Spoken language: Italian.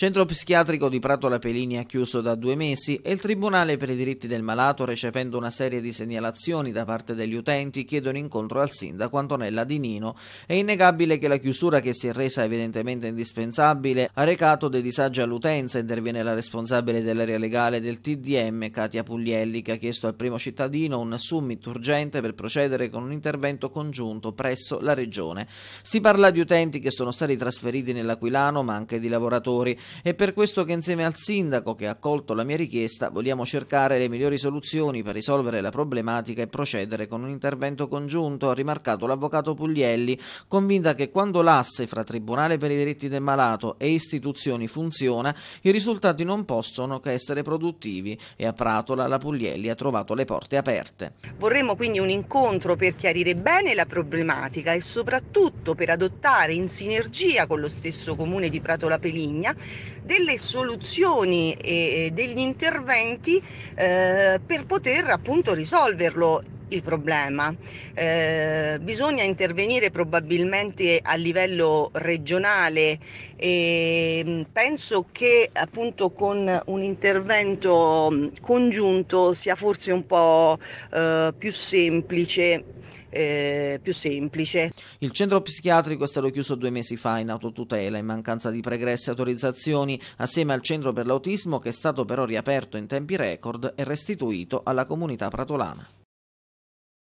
Centro psichiatrico di Prato La Pelinia chiuso da due mesi e il Tribunale per i diritti del malato, recependo una serie di segnalazioni da parte degli utenti, chiede un incontro al sindaco Antonella Di Nino. È innegabile che la chiusura, che si è resa evidentemente indispensabile, ha recato dei disagi all'utenza. Interviene la responsabile dell'area legale del TDM, Katia Puglielli, che ha chiesto al primo cittadino un summit urgente per procedere con un intervento congiunto presso la regione. Si parla di utenti che sono stati trasferiti nell'Aquilano, ma anche di lavoratori. È per questo che insieme al sindaco che ha accolto la mia richiesta vogliamo cercare le migliori soluzioni per risolvere la problematica e procedere con un intervento congiunto, ha rimarcato l'avvocato Puglielli, convinta che quando l'asse fra Tribunale per i diritti del malato e istituzioni funziona, i risultati non possono che essere produttivi e a Pratola la Puglielli ha trovato le porte aperte. Vorremmo quindi un incontro per chiarire bene la problematica e soprattutto per adottare in sinergia con lo stesso comune di Pratola Peligna delle soluzioni e degli interventi eh, per poter appunto risolverlo il problema. Eh, bisogna intervenire probabilmente a livello regionale e mm, penso che appunto con un intervento mm, congiunto sia forse un po' eh, più semplice eh, più semplice. Il centro psichiatrico è stato chiuso due mesi fa in autotutela in mancanza di pregresse autorizzazioni assieme al centro per l'autismo che è stato però riaperto in tempi record e restituito alla comunità pratolana.